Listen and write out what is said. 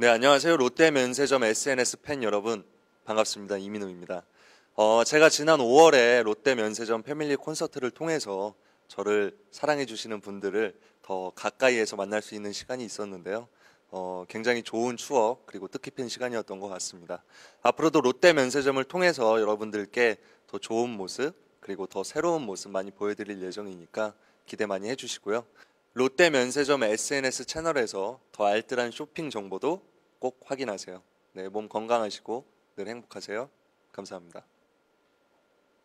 네, 안녕하세요. 롯데 면세점 SNS 팬 여러분. 반갑습니다. 이민우입니다. 어, 제가 지난 5월에 롯데 면세점 패밀리 콘서트를 통해서 저를 사랑해주시는 분들을 더 가까이에서 만날 수 있는 시간이 있었는데요. 어, 굉장히 좋은 추억, 그리고 뜻깊은 시간이었던 것 같습니다. 앞으로도 롯데 면세점을 통해서 여러분들께 더 좋은 모습, 그리고 더 새로운 모습 많이 보여드릴 예정이니까 기대 많이 해주시고요. 롯데 면세점 SNS 채널에서 더 알뜰한 쇼핑 정보도 꼭 확인하세요. 네, 몸 건강하시고 늘 행복하세요. 감사합니다.